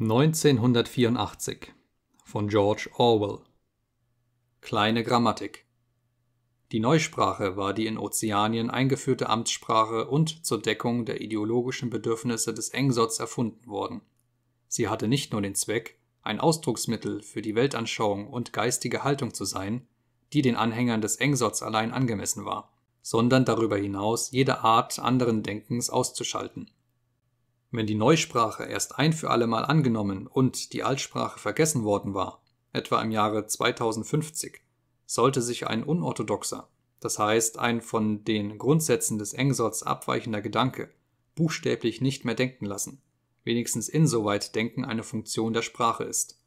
1984 von George Orwell Kleine Grammatik Die Neusprache war die in Ozeanien eingeführte Amtssprache und zur Deckung der ideologischen Bedürfnisse des Engsots erfunden worden. Sie hatte nicht nur den Zweck, ein Ausdrucksmittel für die Weltanschauung und geistige Haltung zu sein, die den Anhängern des Engsots allein angemessen war, sondern darüber hinaus jede Art anderen Denkens auszuschalten wenn die Neusprache erst ein für alle Mal angenommen und die Altsprache vergessen worden war, etwa im Jahre 2050, sollte sich ein unorthodoxer, das heißt ein von den Grundsätzen des Engsorts abweichender Gedanke, buchstäblich nicht mehr denken lassen, wenigstens insoweit Denken eine Funktion der Sprache ist.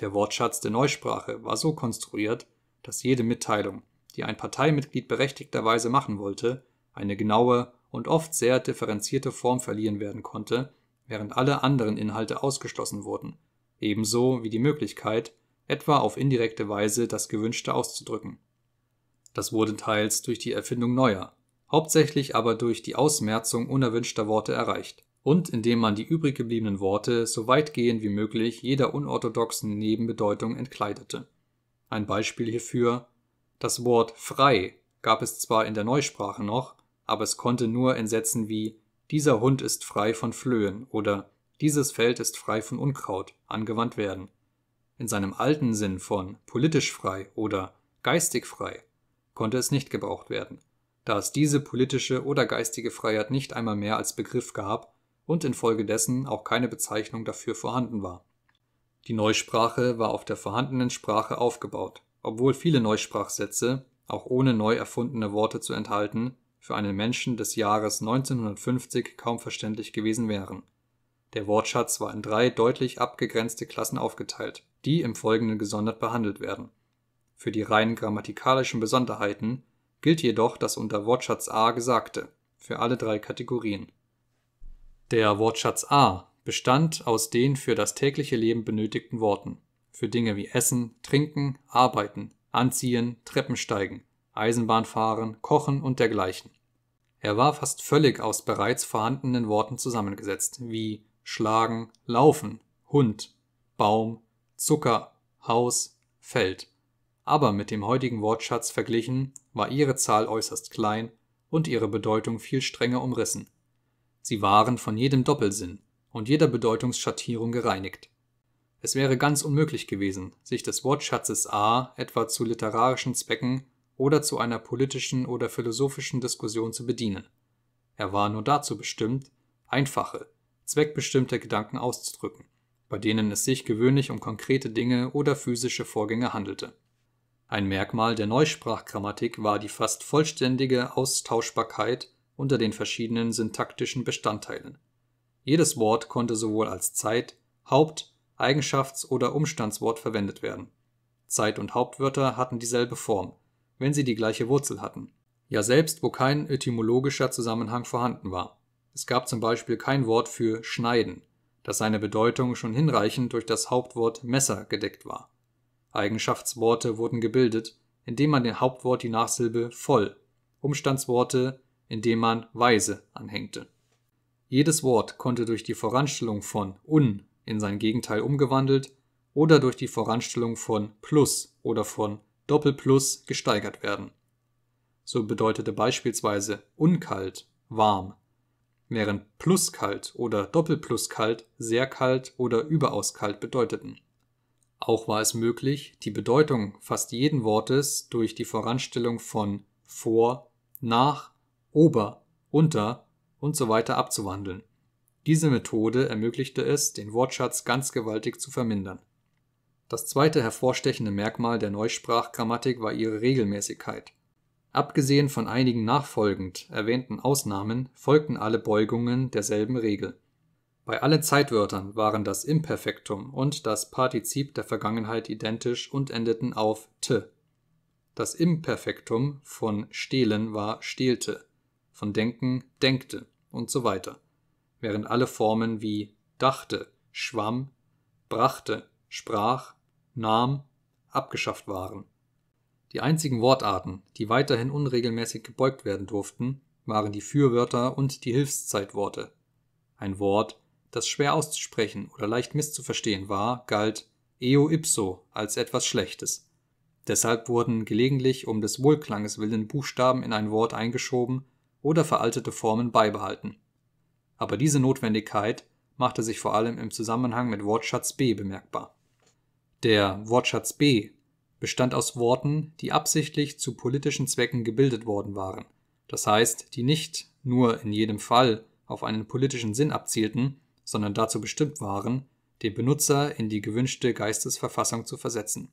Der Wortschatz der Neusprache war so konstruiert, dass jede Mitteilung, die ein Parteimitglied berechtigterweise machen wollte, eine genaue, und oft sehr differenzierte Form verliehen werden konnte, während alle anderen Inhalte ausgeschlossen wurden, ebenso wie die Möglichkeit, etwa auf indirekte Weise das Gewünschte auszudrücken. Das wurde teils durch die Erfindung neuer, hauptsächlich aber durch die Ausmerzung unerwünschter Worte erreicht und indem man die übrig gebliebenen Worte so weitgehend wie möglich jeder unorthodoxen Nebenbedeutung entkleidete. Ein Beispiel hierfür das Wort frei gab es zwar in der Neusprache noch, aber es konnte nur in Sätzen wie dieser Hund ist frei von Flöhen oder dieses Feld ist frei von Unkraut angewandt werden. In seinem alten Sinn von politisch frei oder geistig frei konnte es nicht gebraucht werden, da es diese politische oder geistige Freiheit nicht einmal mehr als Begriff gab und infolgedessen auch keine Bezeichnung dafür vorhanden war. Die Neusprache war auf der vorhandenen Sprache aufgebaut, obwohl viele Neusprachsätze, auch ohne neu erfundene Worte zu enthalten, für einen Menschen des Jahres 1950 kaum verständlich gewesen wären. Der Wortschatz war in drei deutlich abgegrenzte Klassen aufgeteilt, die im Folgenden gesondert behandelt werden. Für die rein grammatikalischen Besonderheiten gilt jedoch das unter Wortschatz A Gesagte für alle drei Kategorien. Der Wortschatz A bestand aus den für das tägliche Leben benötigten Worten für Dinge wie Essen, Trinken, Arbeiten, Anziehen, Treppensteigen, Eisenbahnfahren, Kochen und dergleichen. Er war fast völlig aus bereits vorhandenen Worten zusammengesetzt, wie schlagen, laufen, Hund, Baum, Zucker, Haus, Feld. Aber mit dem heutigen Wortschatz verglichen war ihre Zahl äußerst klein und ihre Bedeutung viel strenger umrissen. Sie waren von jedem Doppelsinn und jeder Bedeutungsschattierung gereinigt. Es wäre ganz unmöglich gewesen, sich des Wortschatzes A etwa zu literarischen Zwecken oder zu einer politischen oder philosophischen Diskussion zu bedienen. Er war nur dazu bestimmt, einfache, zweckbestimmte Gedanken auszudrücken, bei denen es sich gewöhnlich um konkrete Dinge oder physische Vorgänge handelte. Ein Merkmal der Neusprachgrammatik war die fast vollständige Austauschbarkeit unter den verschiedenen syntaktischen Bestandteilen. Jedes Wort konnte sowohl als Zeit, Haupt, Eigenschafts- oder Umstandswort verwendet werden. Zeit- und Hauptwörter hatten dieselbe Form, wenn sie die gleiche Wurzel hatten. Ja selbst, wo kein etymologischer Zusammenhang vorhanden war. Es gab zum Beispiel kein Wort für schneiden, das seine Bedeutung schon hinreichend durch das Hauptwort Messer gedeckt war. Eigenschaftsworte wurden gebildet, indem man dem Hauptwort die Nachsilbe voll, Umstandsworte, indem man weise anhängte. Jedes Wort konnte durch die Voranstellung von un in sein Gegenteil umgewandelt oder durch die Voranstellung von plus oder von Doppelplus gesteigert werden. So bedeutete beispielsweise unkalt warm, während pluskalt oder doppelpluskalt sehr kalt oder überaus kalt bedeuteten. Auch war es möglich, die Bedeutung fast jeden Wortes durch die Voranstellung von vor, nach, ober, unter und so weiter abzuwandeln. Diese Methode ermöglichte es, den Wortschatz ganz gewaltig zu vermindern das zweite hervorstechende Merkmal der Neusprachgrammatik war ihre Regelmäßigkeit. Abgesehen von einigen nachfolgend erwähnten Ausnahmen folgten alle Beugungen derselben Regel. Bei allen Zeitwörtern waren das Imperfektum und das Partizip der Vergangenheit identisch und endeten auf t. Das Imperfektum von stehlen war stehlte, von denken denkte weiter, während alle Formen wie dachte, schwamm, brachte, sprach Namen abgeschafft waren. Die einzigen Wortarten, die weiterhin unregelmäßig gebeugt werden durften, waren die Fürwörter und die Hilfszeitworte. Ein Wort, das schwer auszusprechen oder leicht misszuverstehen war, galt eo ipso als etwas Schlechtes. Deshalb wurden gelegentlich um des Wohlklanges willen Buchstaben in ein Wort eingeschoben oder veraltete Formen beibehalten. Aber diese Notwendigkeit machte sich vor allem im Zusammenhang mit Wortschatz B bemerkbar der Wortschatz B bestand aus Worten, die absichtlich zu politischen Zwecken gebildet worden waren, das heißt, die nicht nur in jedem Fall auf einen politischen Sinn abzielten, sondern dazu bestimmt waren, den Benutzer in die gewünschte Geistesverfassung zu versetzen.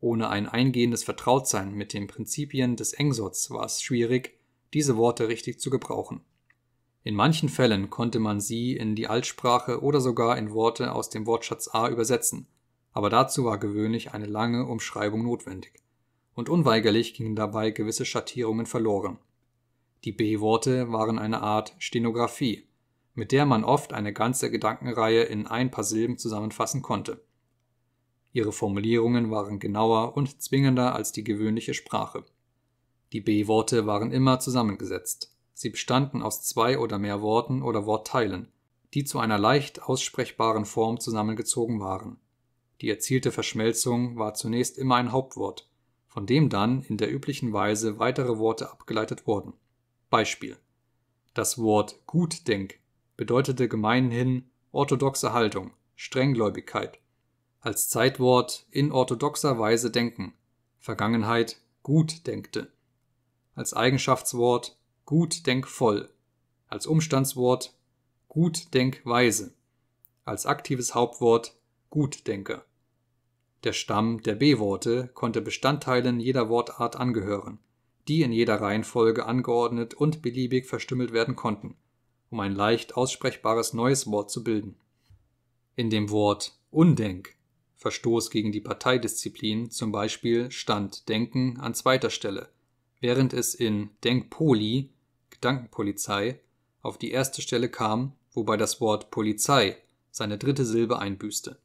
Ohne ein eingehendes Vertrautsein mit den Prinzipien des Engsorts war es schwierig, diese Worte richtig zu gebrauchen. In manchen Fällen konnte man sie in die Altsprache oder sogar in Worte aus dem Wortschatz A übersetzen aber dazu war gewöhnlich eine lange Umschreibung notwendig, und unweigerlich gingen dabei gewisse Schattierungen verloren. Die B-Worte waren eine Art Stenografie, mit der man oft eine ganze Gedankenreihe in ein paar Silben zusammenfassen konnte. Ihre Formulierungen waren genauer und zwingender als die gewöhnliche Sprache. Die B-Worte waren immer zusammengesetzt. Sie bestanden aus zwei oder mehr Worten oder Wortteilen, die zu einer leicht aussprechbaren Form zusammengezogen waren. Die erzielte Verschmelzung war zunächst immer ein Hauptwort, von dem dann in der üblichen Weise weitere Worte abgeleitet wurden. Beispiel: Das Wort Gutdenk bedeutete gemeinhin orthodoxe Haltung, Strenggläubigkeit, als Zeitwort in orthodoxer Weise denken, Vergangenheit gut denkte, als Eigenschaftswort gut denkvoll, als Umstandswort gut denkweise, als aktives Hauptwort Gutdenker der Stamm der B-Worte konnte Bestandteilen jeder Wortart angehören, die in jeder Reihenfolge angeordnet und beliebig verstümmelt werden konnten, um ein leicht aussprechbares neues Wort zu bilden. In dem Wort Undenk Verstoß gegen die Parteidisziplin zum Beispiel stand Denken an zweiter Stelle, während es in Denkpoli Gedankenpolizei auf die erste Stelle kam, wobei das Wort Polizei seine dritte Silbe einbüßte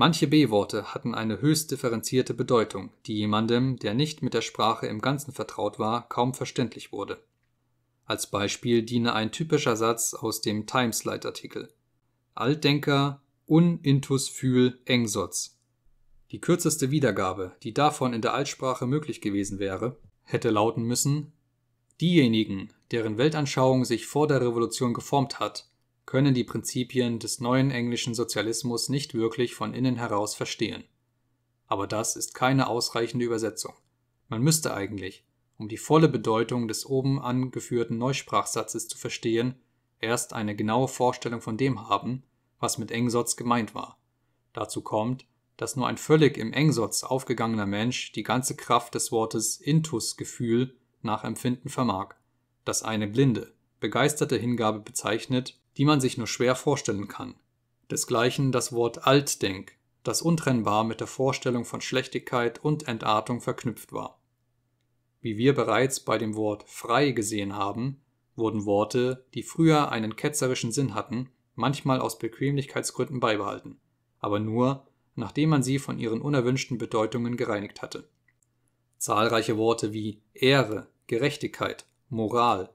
Manche B-Worte hatten eine höchst differenzierte Bedeutung, die jemandem, der nicht mit der Sprache im Ganzen vertraut war, kaum verständlich wurde. Als Beispiel diene ein typischer Satz aus dem Timeslide-Artikel: Altdenker un intus fühl engsotz. Die kürzeste Wiedergabe, die davon in der Altsprache möglich gewesen wäre, hätte lauten müssen: Diejenigen, deren Weltanschauung sich vor der Revolution geformt hat können die Prinzipien des neuen englischen Sozialismus nicht wirklich von innen heraus verstehen. Aber das ist keine ausreichende Übersetzung. Man müsste eigentlich, um die volle Bedeutung des oben angeführten Neusprachsatzes zu verstehen, erst eine genaue Vorstellung von dem haben, was mit Engsotz gemeint war. Dazu kommt, dass nur ein völlig im Engsotz aufgegangener Mensch die ganze Kraft des Wortes Intus-Gefühl nachempfinden vermag, das eine blinde, begeisterte Hingabe bezeichnet die man sich nur schwer vorstellen kann. Desgleichen das Wort Altdenk, das untrennbar mit der Vorstellung von Schlechtigkeit und Entartung verknüpft war. Wie wir bereits bei dem Wort frei gesehen haben, wurden Worte, die früher einen ketzerischen Sinn hatten, manchmal aus Bequemlichkeitsgründen beibehalten, aber nur, nachdem man sie von ihren unerwünschten Bedeutungen gereinigt hatte. Zahlreiche Worte wie Ehre, Gerechtigkeit, Moral,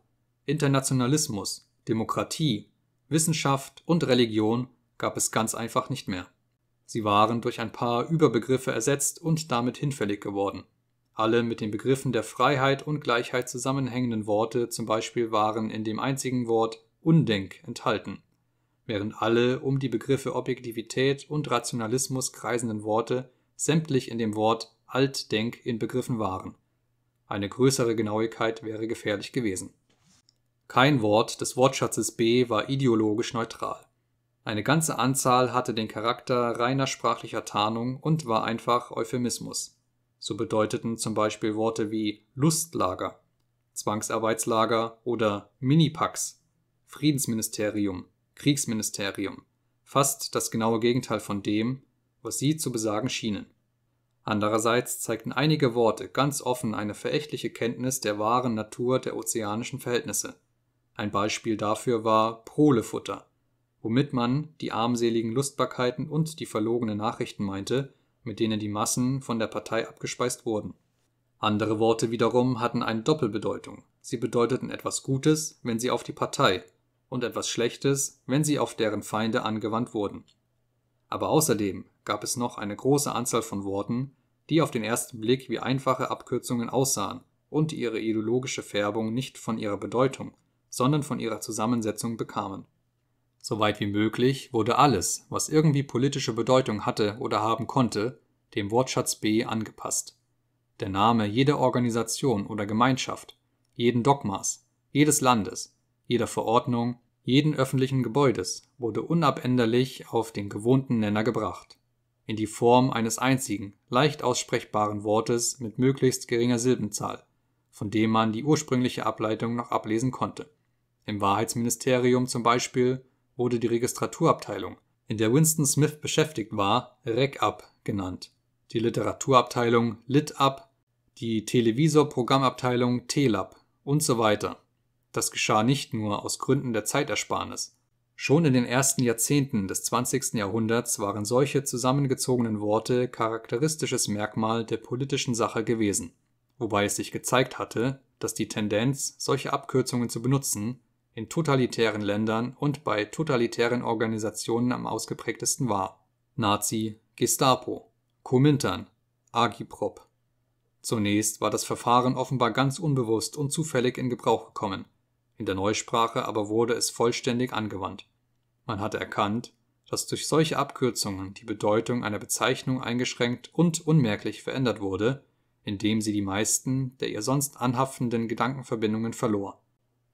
Internationalismus, Demokratie Wissenschaft und Religion gab es ganz einfach nicht mehr. Sie waren durch ein paar Überbegriffe ersetzt und damit hinfällig geworden. Alle mit den Begriffen der Freiheit und Gleichheit zusammenhängenden Worte zum Beispiel waren in dem einzigen Wort Undenk enthalten, während alle um die Begriffe Objektivität und Rationalismus kreisenden Worte sämtlich in dem Wort Altdenk inbegriffen waren. Eine größere Genauigkeit wäre gefährlich gewesen. Kein Wort des Wortschatzes B war ideologisch neutral. Eine ganze Anzahl hatte den Charakter reiner sprachlicher Tarnung und war einfach Euphemismus. So bedeuteten zum Beispiel Worte wie Lustlager, Zwangsarbeitslager oder Minipax, Friedensministerium, Kriegsministerium, fast das genaue Gegenteil von dem, was sie zu besagen schienen. Andererseits zeigten einige Worte ganz offen eine verächtliche Kenntnis der wahren Natur der ozeanischen Verhältnisse ein Beispiel dafür war Prolefutter, womit man die armseligen Lustbarkeiten und die verlogenen Nachrichten meinte, mit denen die Massen von der Partei abgespeist wurden. Andere Worte wiederum hatten eine Doppelbedeutung. Sie bedeuteten etwas Gutes, wenn sie auf die Partei und etwas Schlechtes, wenn sie auf deren Feinde angewandt wurden. Aber außerdem gab es noch eine große Anzahl von Worten, die auf den ersten Blick wie einfache Abkürzungen aussahen und ihre ideologische Färbung nicht von ihrer Bedeutung, sondern von ihrer Zusammensetzung bekamen. Soweit wie möglich wurde alles, was irgendwie politische Bedeutung hatte oder haben konnte, dem Wortschatz B angepasst. Der Name jeder Organisation oder Gemeinschaft, jeden Dogmas, jedes Landes, jeder Verordnung, jeden öffentlichen Gebäudes wurde unabänderlich auf den gewohnten Nenner gebracht, in die Form eines einzigen, leicht aussprechbaren Wortes mit möglichst geringer Silbenzahl, von dem man die ursprüngliche Ableitung noch ablesen konnte im Wahrheitsministerium zum Beispiel wurde die Registraturabteilung, in der Winston Smith beschäftigt war, REC-UP genannt, die Literaturabteilung LIT-UP, die Televisor-Programmabteilung TLAB und so weiter. Das geschah nicht nur aus Gründen der Zeitersparnis. Schon in den ersten Jahrzehnten des 20. Jahrhunderts waren solche zusammengezogenen Worte charakteristisches Merkmal der politischen Sache gewesen, wobei es sich gezeigt hatte, dass die Tendenz, solche Abkürzungen zu benutzen, in totalitären Ländern und bei totalitären Organisationen am ausgeprägtesten war (Nazi, Gestapo, Komintern, Agiprop. Zunächst war das Verfahren offenbar ganz unbewusst und zufällig in Gebrauch gekommen, in der Neusprache aber wurde es vollständig angewandt. Man hatte erkannt, dass durch solche Abkürzungen die Bedeutung einer Bezeichnung eingeschränkt und unmerklich verändert wurde, indem sie die meisten der ihr sonst anhaftenden Gedankenverbindungen verlor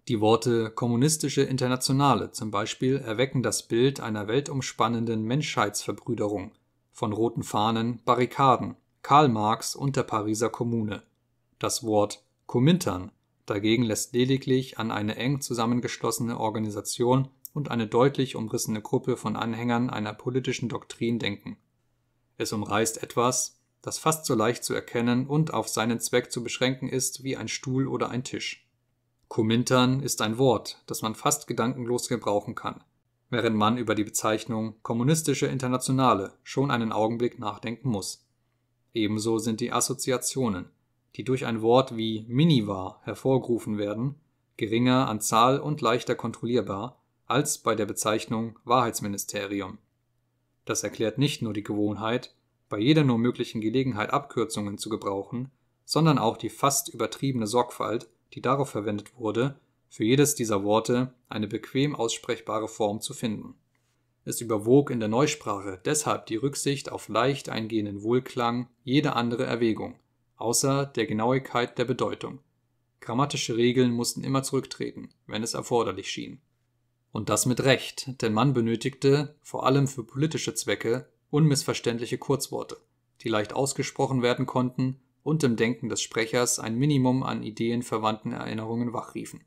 die Worte Kommunistische Internationale zum Beispiel erwecken das Bild einer weltumspannenden Menschheitsverbrüderung – von roten Fahnen, Barrikaden, Karl Marx und der Pariser Kommune. Das Wort Komintern dagegen lässt lediglich an eine eng zusammengeschlossene Organisation und eine deutlich umrissene Gruppe von Anhängern einer politischen Doktrin denken. Es umreißt etwas, das fast so leicht zu erkennen und auf seinen Zweck zu beschränken ist wie ein Stuhl oder ein Tisch Komintern ist ein Wort, das man fast gedankenlos gebrauchen kann, während man über die Bezeichnung Kommunistische Internationale schon einen Augenblick nachdenken muss. Ebenso sind die Assoziationen, die durch ein Wort wie Minivar hervorgerufen werden, geringer an Zahl und leichter kontrollierbar als bei der Bezeichnung Wahrheitsministerium. Das erklärt nicht nur die Gewohnheit, bei jeder nur möglichen Gelegenheit Abkürzungen zu gebrauchen, sondern auch die fast übertriebene Sorgfalt, die darauf verwendet wurde, für jedes dieser Worte eine bequem aussprechbare Form zu finden. Es überwog in der Neusprache deshalb die Rücksicht auf leicht eingehenden Wohlklang jede andere Erwägung, außer der Genauigkeit der Bedeutung. Grammatische Regeln mussten immer zurücktreten, wenn es erforderlich schien. Und das mit Recht, denn man benötigte, vor allem für politische Zwecke, unmissverständliche Kurzworte, die leicht ausgesprochen werden konnten und im Denken des Sprechers ein Minimum an ideenverwandten Erinnerungen wachriefen.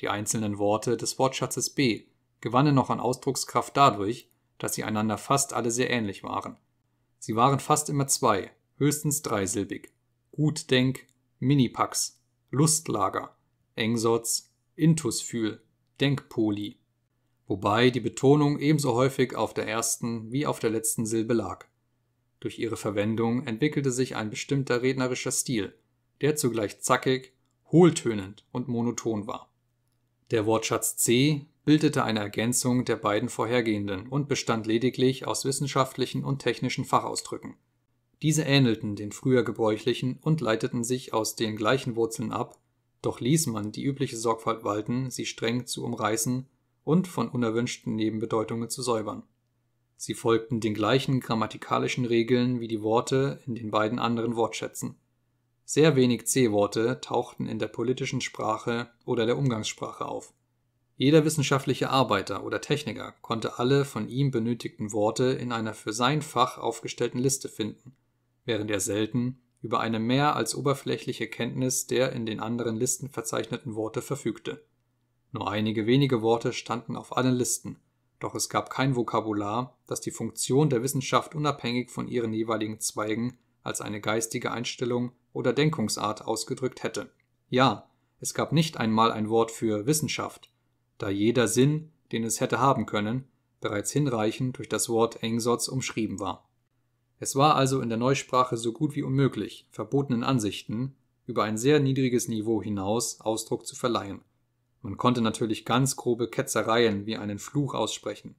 Die einzelnen Worte des Wortschatzes B gewannen noch an Ausdruckskraft dadurch, dass sie einander fast alle sehr ähnlich waren. Sie waren fast immer zwei, höchstens dreisilbig. Gutdenk, Minipax, Lustlager, Engsotz, Intusfühl, Denkpoli, wobei die Betonung ebenso häufig auf der ersten wie auf der letzten Silbe lag. Durch ihre Verwendung entwickelte sich ein bestimmter rednerischer Stil, der zugleich zackig, hohltönend und monoton war. Der Wortschatz C bildete eine Ergänzung der beiden vorhergehenden und bestand lediglich aus wissenschaftlichen und technischen Fachausdrücken. Diese ähnelten den früher gebräuchlichen und leiteten sich aus den gleichen Wurzeln ab, doch ließ man die übliche Sorgfalt walten, sie streng zu umreißen und von unerwünschten Nebenbedeutungen zu säubern Sie folgten den gleichen grammatikalischen Regeln wie die Worte in den beiden anderen Wortschätzen. Sehr wenig C-Worte tauchten in der politischen Sprache oder der Umgangssprache auf. Jeder wissenschaftliche Arbeiter oder Techniker konnte alle von ihm benötigten Worte in einer für sein Fach aufgestellten Liste finden, während er selten über eine mehr als oberflächliche Kenntnis der in den anderen Listen verzeichneten Worte verfügte. Nur einige wenige Worte standen auf allen Listen doch es gab kein Vokabular, das die Funktion der Wissenschaft unabhängig von ihren jeweiligen Zweigen als eine geistige Einstellung oder Denkungsart ausgedrückt hätte. Ja, es gab nicht einmal ein Wort für Wissenschaft, da jeder Sinn, den es hätte haben können, bereits hinreichend durch das Wort Engsotz umschrieben war. Es war also in der Neusprache so gut wie unmöglich, verbotenen Ansichten über ein sehr niedriges Niveau hinaus Ausdruck zu verleihen man konnte natürlich ganz grobe Ketzereien wie einen Fluch aussprechen.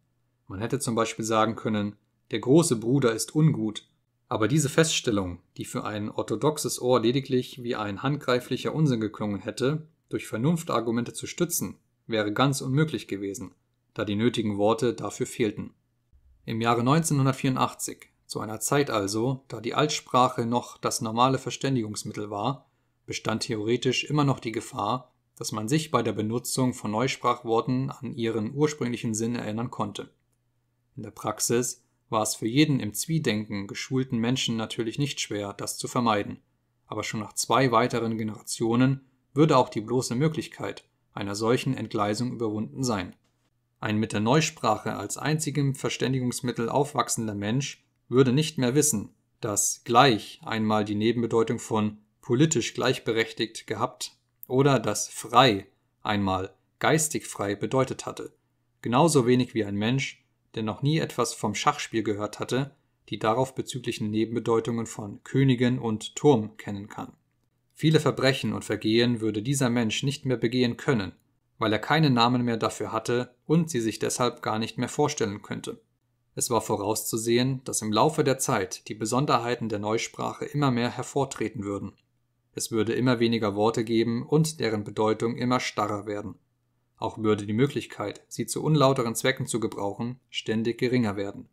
Man hätte zum Beispiel sagen können, der große Bruder ist ungut, aber diese Feststellung, die für ein orthodoxes Ohr lediglich wie ein handgreiflicher Unsinn geklungen hätte, durch Vernunftargumente zu stützen, wäre ganz unmöglich gewesen, da die nötigen Worte dafür fehlten. Im Jahre 1984, zu einer Zeit also, da die Altsprache noch das normale Verständigungsmittel war, bestand theoretisch immer noch die Gefahr, dass man sich bei der Benutzung von Neusprachworten an ihren ursprünglichen Sinn erinnern konnte. In der Praxis war es für jeden im Zwiedenken geschulten Menschen natürlich nicht schwer, das zu vermeiden, aber schon nach zwei weiteren Generationen würde auch die bloße Möglichkeit einer solchen Entgleisung überwunden sein. Ein mit der Neusprache als einzigem Verständigungsmittel aufwachsender Mensch würde nicht mehr wissen, dass gleich einmal die Nebenbedeutung von politisch gleichberechtigt gehabt oder dass frei einmal geistig frei bedeutet hatte, genauso wenig wie ein Mensch, der noch nie etwas vom Schachspiel gehört hatte, die darauf bezüglichen Nebenbedeutungen von Königin und Turm kennen kann. Viele Verbrechen und Vergehen würde dieser Mensch nicht mehr begehen können, weil er keine Namen mehr dafür hatte und sie sich deshalb gar nicht mehr vorstellen könnte. Es war vorauszusehen, dass im Laufe der Zeit die Besonderheiten der Neusprache immer mehr hervortreten würden es würde immer weniger Worte geben und deren Bedeutung immer starrer werden. Auch würde die Möglichkeit, sie zu unlauteren Zwecken zu gebrauchen, ständig geringer werden.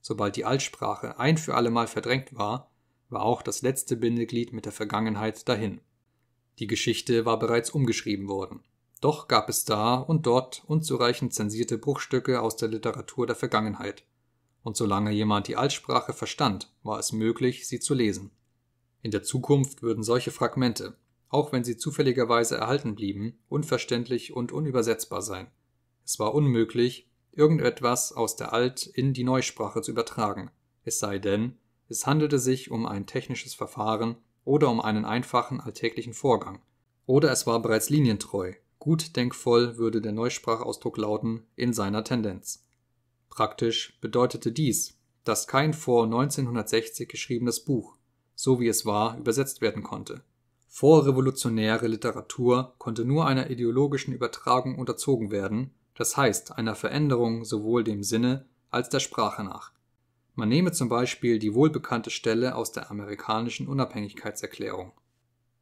Sobald die Altsprache ein für allemal verdrängt war, war auch das letzte Bindeglied mit der Vergangenheit dahin. Die Geschichte war bereits umgeschrieben worden. Doch gab es da und dort unzureichend zensierte Bruchstücke aus der Literatur der Vergangenheit. Und solange jemand die Altsprache verstand, war es möglich, sie zu lesen. In der Zukunft würden solche Fragmente, auch wenn sie zufälligerweise erhalten blieben, unverständlich und unübersetzbar sein. Es war unmöglich, irgendetwas aus der Alt- in die Neusprache zu übertragen, es sei denn, es handelte sich um ein technisches Verfahren oder um einen einfachen alltäglichen Vorgang. Oder es war bereits linientreu, gut denkvoll würde der Neusprachausdruck lauten, in seiner Tendenz. Praktisch bedeutete dies, dass kein vor 1960 geschriebenes Buch so wie es war, übersetzt werden konnte. Vorrevolutionäre Literatur konnte nur einer ideologischen Übertragung unterzogen werden, das heißt einer Veränderung sowohl dem Sinne als der Sprache nach. Man nehme zum Beispiel die wohlbekannte Stelle aus der amerikanischen Unabhängigkeitserklärung.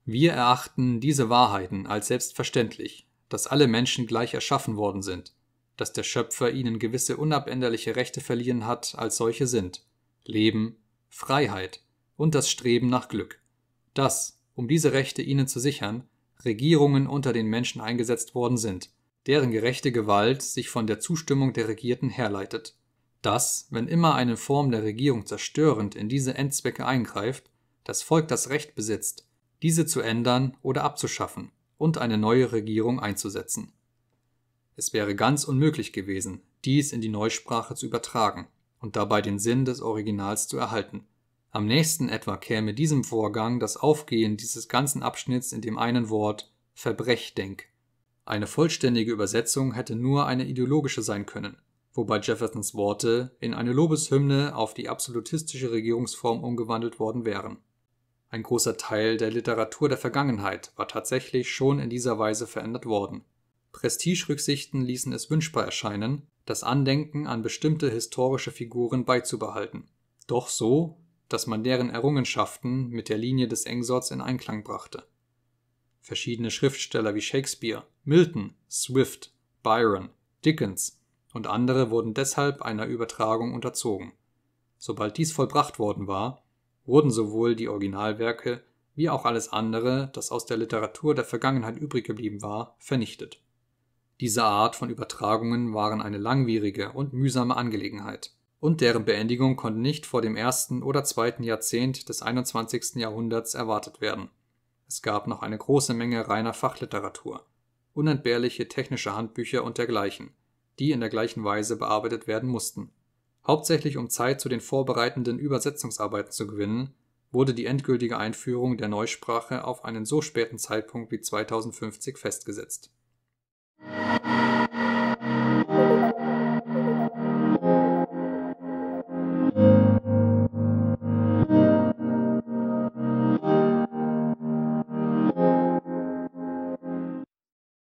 Wir erachten diese Wahrheiten als selbstverständlich, dass alle Menschen gleich erschaffen worden sind, dass der Schöpfer ihnen gewisse unabänderliche Rechte verliehen hat, als solche sind Leben, Freiheit, und das Streben nach Glück, dass, um diese Rechte ihnen zu sichern, Regierungen unter den Menschen eingesetzt worden sind, deren gerechte Gewalt sich von der Zustimmung der Regierten herleitet, dass, wenn immer eine Form der Regierung zerstörend in diese Endzwecke eingreift, das Volk das Recht besitzt, diese zu ändern oder abzuschaffen und eine neue Regierung einzusetzen. Es wäre ganz unmöglich gewesen, dies in die Neusprache zu übertragen und dabei den Sinn des Originals zu erhalten, am nächsten etwa käme diesem Vorgang das Aufgehen dieses ganzen Abschnitts in dem einen Wort Verbrechdenk. Eine vollständige Übersetzung hätte nur eine ideologische sein können, wobei Jeffersons Worte in eine Lobeshymne auf die absolutistische Regierungsform umgewandelt worden wären. Ein großer Teil der Literatur der Vergangenheit war tatsächlich schon in dieser Weise verändert worden. Prestigerücksichten ließen es wünschbar erscheinen, das Andenken an bestimmte historische Figuren beizubehalten. Doch so dass man deren Errungenschaften mit der Linie des Engsorts in Einklang brachte. Verschiedene Schriftsteller wie Shakespeare, Milton, Swift, Byron, Dickens und andere wurden deshalb einer Übertragung unterzogen. Sobald dies vollbracht worden war, wurden sowohl die Originalwerke wie auch alles andere, das aus der Literatur der Vergangenheit übrig geblieben war, vernichtet. Diese Art von Übertragungen waren eine langwierige und mühsame Angelegenheit und deren Beendigung konnte nicht vor dem ersten oder zweiten Jahrzehnt des 21. Jahrhunderts erwartet werden. Es gab noch eine große Menge reiner Fachliteratur, unentbehrliche technische Handbücher und dergleichen, die in der gleichen Weise bearbeitet werden mussten. Hauptsächlich um Zeit zu den vorbereitenden Übersetzungsarbeiten zu gewinnen, wurde die endgültige Einführung der Neusprache auf einen so späten Zeitpunkt wie 2050 festgesetzt.